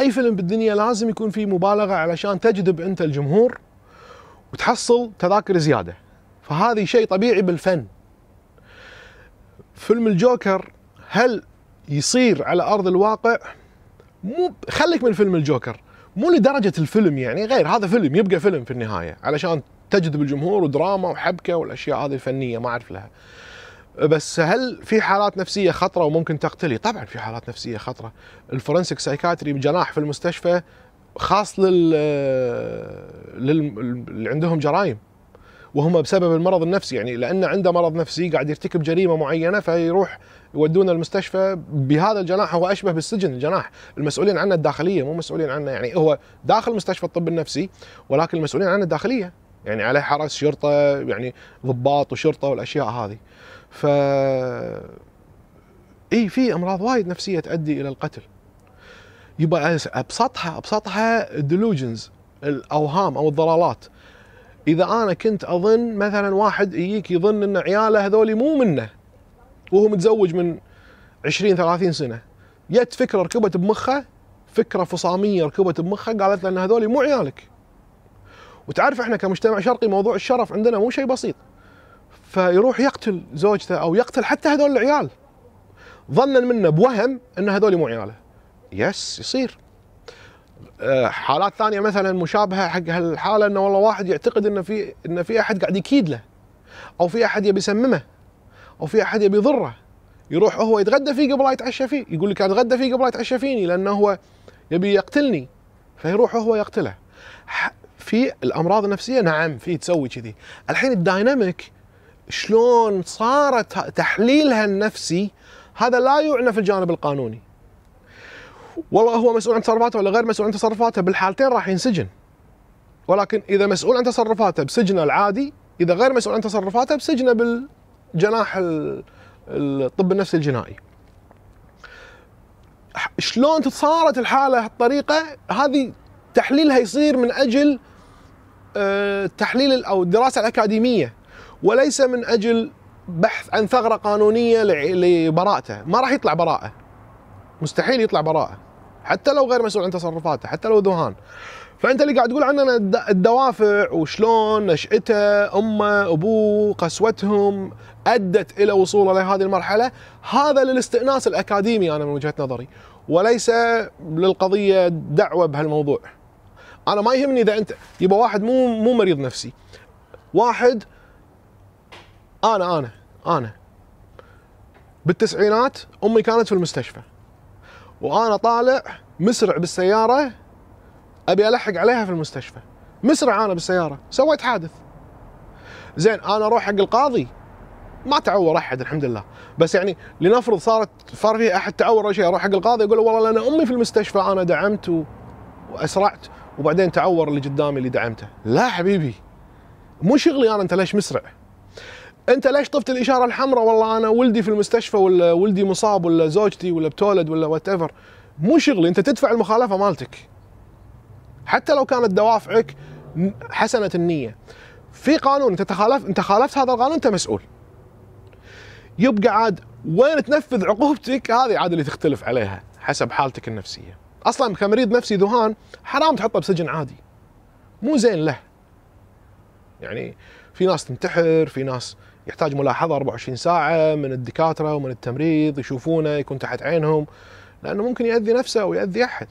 اي فيلم بالدنيا لازم يكون فيه مبالغه علشان تجذب انت الجمهور وتحصل تذاكر زياده فهذا شيء طبيعي بالفن فيلم الجوكر هل يصير على ارض الواقع مو خليك من فيلم الجوكر مو لدرجه الفيلم يعني غير هذا فيلم يبقى فيلم في النهايه علشان تجذب الجمهور ودراما وحبكه والاشياء هذه الفنيه ما اعرف لها بس هل في حالات نفسيه خطره وممكن تقتلي؟ طبعا في حالات نفسيه خطره. الفورنسيك سايكاتري جناح في المستشفى خاص لل لل اللي عندهم جرائم وهم بسبب المرض النفسي يعني لان عنده مرض نفسي قاعد يرتكب جريمه معينه فيروح يودون المستشفى بهذا الجناح هو اشبه بالسجن الجناح المسؤولين عنه الداخليه مو مسؤولين عنه يعني هو داخل مستشفى الطب النفسي ولكن المسؤولين عنه الداخليه يعني عليه حرس شرطه يعني ضباط وشرطه والاشياء هذه ف اي في امراض وايد نفسيه تؤدي الى القتل يبقى ابسطها ابسطها الديلوجنز الاوهام او الضلالات اذا انا كنت اظن مثلا واحد يجيك يظن ان عياله هذول مو منه وهو متزوج من 20 30 سنه جت فكره ركبت بمخه فكره فصاميه ركبت بمخه قالت له ان هذول مو عيالك وتعرف احنا كمجتمع شرقي موضوع الشرف عندنا مو شيء بسيط فيروح يقتل زوجته او يقتل حتى هذول العيال ظنا منه بوهم ان هذول مو عياله يس يصير آه، حالات ثانيه مثلا مشابهه حق هالحاله انه والله واحد يعتقد انه في انه في احد قاعد يكيد له او في احد يبي يسممه او في احد يبي يضره يروح هو يتغدى فيه قبل لا يتعشى فيه يقول لك اتغدى فيه قبل لا يتعشى فيني لانه هو يبي يقتلني فيروح هو يقتله في الامراض النفسيه نعم في تسوي كذي الحين الدايناميك شلون صارت تحليلها النفسي هذا لا يعنى في الجانب القانوني والله هو مسؤول عن تصرفاته ولا غير مسؤول عن تصرفاته بالحالتين راح ينسجن ولكن اذا مسؤول عن تصرفاته بسجنه العادي اذا غير مسؤول عن تصرفاته بسجنه بالجناح الطب النفسي الجنائي شلون صارت الحاله هالطريقه هذه تحليلها يصير من اجل آه، تحليل او الدراسه الاكاديميه وليس من اجل بحث عن ثغره قانونيه لبراءته، ما راح يطلع براءه. مستحيل يطلع براءه. حتى لو غير مسؤول عن تصرفاته، حتى لو ذهان. فانت اللي قاعد تقول عننا الدوافع وشلون نشأته امه ابوه قسوتهم ادت الى وصوله لهذه المرحله هذا للاستئناس الاكاديمي انا من وجهه نظري وليس للقضيه دعوه بهالموضوع انا ما يهمني اذا انت يبقى واحد مو مو مريض نفسي واحد انا انا انا بالتسعينات امي كانت في المستشفى وانا طالع مسرع بالسياره ابي الحق عليها في المستشفى مسرع انا بالسياره سويت حادث زين انا اروح حق القاضي ما تعور احد الحمد لله بس يعني لنفرض صارت صار فيه احد تعور شيء اروح حق القاضي اقول له والله انا امي في المستشفى انا دعمت و... واسرعت وبعدين تعور اللي قدامي اللي دعمته لا حبيبي مو شغلي انا انت ليش مسرع انت ليش طفت الاشاره الحمراء والله انا ولدي في المستشفى ولا ولدي مصاب ولا زوجتي ولا بتولد ولا وات ايفر مو شغلي انت تدفع المخالفه مالتك حتى لو كانت دوافعك حسنه النيه في قانون انت تخالف انت خالفت هذا القانون انت مسؤول يبقى عاد وين تنفذ عقوبتك هذه عاد اللي تختلف عليها حسب حالتك النفسيه اصلا كمريض نفسي ذهان حرام تحطه بسجن عادي مو زين له يعني في ناس تنتحر في ناس يحتاج ملاحظه 24 ساعه من الدكاتره ومن التمريض يشوفونه يكون تحت عينهم لانه ممكن ياذي نفسه او ياذي احد